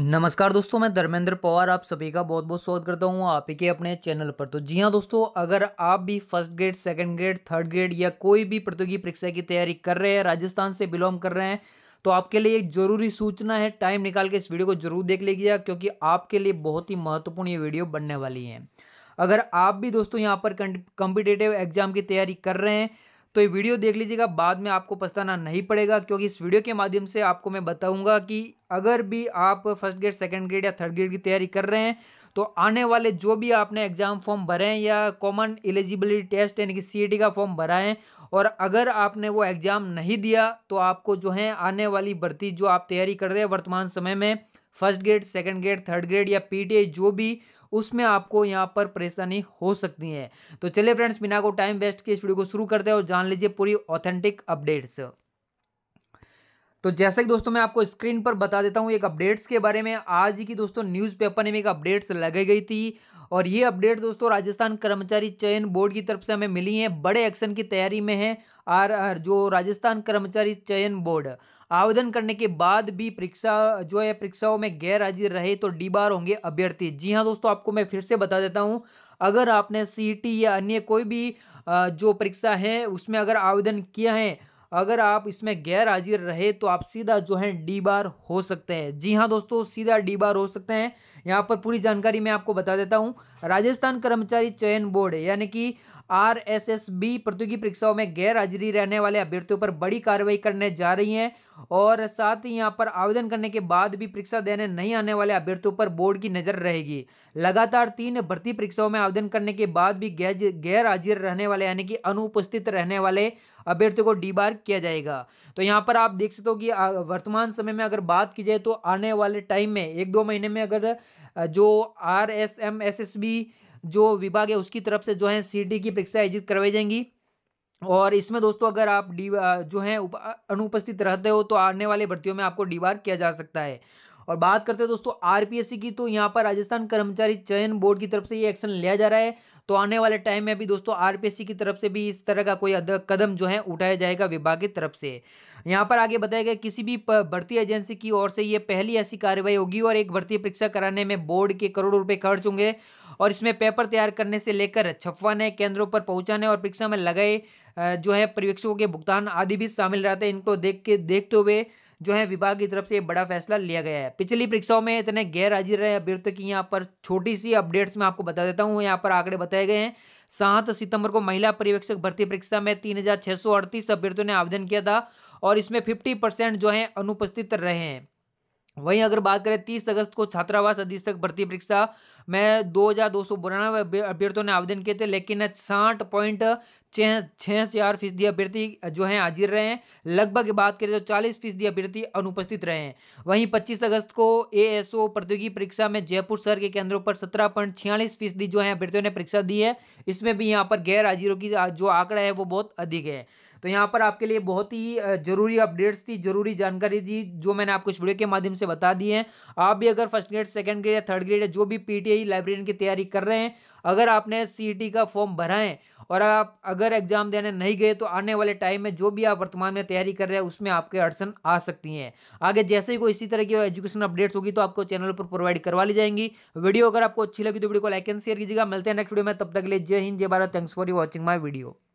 नमस्कार दोस्तों मैं धर्मेंद्र पवार आप सभी का बहुत बहुत स्वागत करता हूँ आप ही के अपने चैनल पर तो जी हाँ दोस्तों अगर आप भी first grade second grade third grade या कोई भी प्रतियोगी परीक्षा की तैयारी कर रहे हैं राजस्थान से बिलोंग कर रहे हैं तो आपके लिए एक ज़रूरी सूचना है टाइम निकाल के इस वीडियो को जरूर देख लीजिएगा क्योंकि आपके लिए बहुत ही महत्वपूर्ण ये वीडियो बनने वाली है अगर आप भी दोस्तों यहाँ पर कंपिटेटिव एग्जाम की तैयारी कर रहे हैं तो ये वीडियो देख लीजिएगा बाद में आपको पछताना नहीं पड़ेगा क्योंकि इस वीडियो के माध्यम से आपको मैं बताऊंगा कि अगर भी आप फर्स्ट ग्रेड सेकंड ग्रेड या थर्ड ग्रेड की तैयारी कर रहे हैं तो आने वाले जो भी आपने एग्ज़ाम फॉर्म भरे हैं या कॉमन एलिजिबिलिटी टेस्ट यानी कि सी e का फॉर्म भरा है और अगर आपने वो एग्ज़ाम नहीं दिया तो आपको जो है आने वाली भर्ती जो आप तैयारी कर रहे हैं वर्तमान समय में first grade second grade third grade या पीटीए जो भी उसमें आपको यहाँ पर परेशानी हो सकती है तो चलिए फ्रेंड्स बिना को टाइम वेस्ट के इस वीडियो को शुरू करते हैं और जान लीजिए पूरी ऑथेंटिक अपडेट्स तो जैसा कि दोस्तों मैं आपको स्क्रीन पर बता देता हूँ एक अपडेट्स के बारे में आज ही की दोस्तों न्यूज़पेपर में एक अपडेट्स लगाई गई थी और ये अपडेट दोस्तों राजस्थान कर्मचारी चयन बोर्ड की तरफ से हमें मिली है बड़े एक्शन की तैयारी में है आर जो राजस्थान कर्मचारी चयन बोर्ड आवेदन करने के बाद भी परीक्षा जो है परीक्षाओं में गैर हाजिर रहे तो डी बार होंगे अभ्यर्थी जी हाँ दोस्तों आपको मैं फिर से बता देता हूँ अगर आपने सी या अन्य कोई भी जो परीक्षा है उसमें अगर आवेदन किया है अगर आप इसमें गैर हाजिर रहे तो आप सीधा जो है डी बार हो सकते हैं जी हाँ दोस्तों सीधा डी बार हो सकते हैं यहाँ पर पूरी जानकारी मैं आपको बता देता हूँ राजस्थान कर्मचारी चयन बोर्ड यानी कि आर एस एस बी प्रतियोगी परीक्षाओं में गैर हाजिरी रहने वाले अभ्यर्थियों पर बड़ी कार्रवाई करने जा रही है और साथ ही यहाँ पर आवेदन करने के बाद भी परीक्षा देने नहीं आने वाले अभ्यर्थियों पर बोर्ड की नज़र रहेगी लगातार तीन भर्ती परीक्षाओं में आवेदन करने के बाद भी गैर हाजिर रहने वाले यानी कि अनुपस्थित रहने वाले अभ्यर्थियों को डी बार किया जाएगा तो यहाँ पर आप देख सकते हो कि वर्तमान समय में अगर बात की जाए तो आने वाले टाइम में एक दो महीने में अगर जो R S M S S B जो विभाग है उसकी तरफ से जो है सी की परीक्षा आयोजित करवाई जाएंगी और इसमें दोस्तों अगर आप डी जो है अनुपस्थित रहते हो तो आने वाले भर्तियों में आपको डी किया जा सकता है और बात करते हैं दोस्तों आरपीएससी की तो यहाँ पर राजस्थान कर्मचारी चयन बोर्ड की तरफ से ये एक्शन लिया जा रहा है तो आने वाले टाइम में भी दोस्तों आरपीएससी की तरफ से भी इस तरह का कोई कदम जो है उठाया जाएगा विभाग की तरफ से यहाँ पर आगे बताया गया किसी भी भर्ती एजेंसी की ओर से ये पहली ऐसी कार्रवाई होगी और एक भर्ती परीक्षा कराने में बोर्ड के करोड़ों रुपये खर्च होंगे और इसमें पेपर तैयार करने से लेकर छपवाने केंद्रों पर पहुंचाने और परीक्षा में लगाए जो है पर्यवेक्षकों के भुगतान आदि भी शामिल रहते हैं इनको देख के देखते हुए जो है विभाग की तरफ से बड़ा फैसला लिया गया है पिछली परीक्षाओं में इतने गैर हाजिर रहे अभ्यर्थियों की यहाँ पर छोटी सी अपडेट्स में आपको बता देता हूँ यहाँ पर आंकड़े बताए गए हैं सात सितंबर को महिला पर्यवेक्षक भर्ती परीक्षा में तीन अभ्यर्थियों ने आवेदन किया था और इसमें फिफ्टी जो है अनुपस्थित रहे हैं वहीं अगर बात करें तीस अगस्त को छात्रावास अधीक्षक भर्ती परीक्षा में दो हज़ार दो सौ बिरानवे अभ्यर्थियों ने आवेदन किए थे लेकिन साठ पॉइंट छह छह चार फीसदी अभ्यर्थी जो हैं हाजिर रहे हैं लगभग बात करें तो चालीस फीसदी अभ्यर्थी अनुपस्थित रहे हैं वहीं पच्चीस अगस्त को एएसओ प्रतियोगी परीक्षा में जयपुर शहर के केंद्रों पर सत्रह पॉइंट छियालीस फीसदी जो है अभ्यर्थियों ने परीक्षा दी है इसमें भी यहाँ पर गैर हाजिरों की जो आंकड़ा है वो बहुत अधिक है तो यहाँ पर आपके लिए बहुत ही ज़रूरी अपडेट्स थी ज़रूरी जानकारी थी जो मैंने आपको इस वीडियो के माध्यम से बता दी है आप भी अगर फर्स्ट ग्रेड सेकेंड ग्रेड या थर्ड ग्रेड या जो भी पी लाइब्रेरियन e की तैयारी कर रहे हैं अगर आपने सी e का फॉर्म भरा है और आप अगर एग्ज़ाम देने नहीं गए तो आने वाले टाइम में जो भी आप वर्तमान में तैयारी कर रहे हैं उसमें आपके अड़सन आ सकती हैं आगे जैसे ही कोई इसी तरह की एजुकेशन अपडेट्स होगी तो आपको चैनल पर प्रोवाइड करवा ली जाएंगी वीडियो अगर आपको अच्छी लगी तो वीडियो को लाइक एंड शेयर कीजिएगा मिलते हैं नेक्स्ट वीडियो में तब तक ले जय हिंद जय Bharat thanks for you watching my video